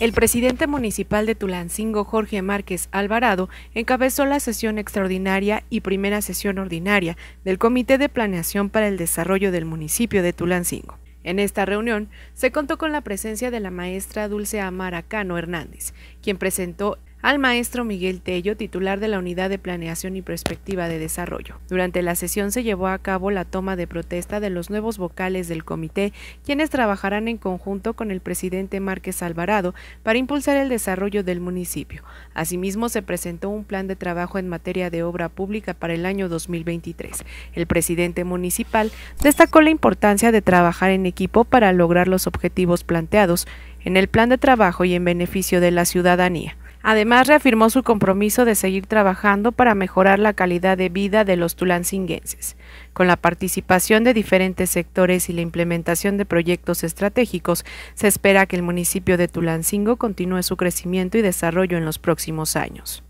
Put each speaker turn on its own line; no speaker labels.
El presidente municipal de Tulancingo, Jorge Márquez Alvarado, encabezó la sesión extraordinaria y primera sesión ordinaria del Comité de Planeación para el Desarrollo del municipio de Tulancingo. En esta reunión se contó con la presencia de la maestra Dulce Amara Cano Hernández, quien presentó al maestro Miguel Tello, titular de la Unidad de Planeación y Perspectiva de Desarrollo. Durante la sesión se llevó a cabo la toma de protesta de los nuevos vocales del comité, quienes trabajarán en conjunto con el presidente Márquez Alvarado para impulsar el desarrollo del municipio. Asimismo, se presentó un plan de trabajo en materia de obra pública para el año 2023. El presidente municipal destacó la importancia de trabajar en equipo para lograr los objetivos planteados en el plan de trabajo y en beneficio de la ciudadanía. Además, reafirmó su compromiso de seguir trabajando para mejorar la calidad de vida de los tulancinguenses, con la participación de diferentes sectores y la implementación de proyectos estratégicos, se espera que el municipio de Tulancingo continúe su crecimiento y desarrollo en los próximos años.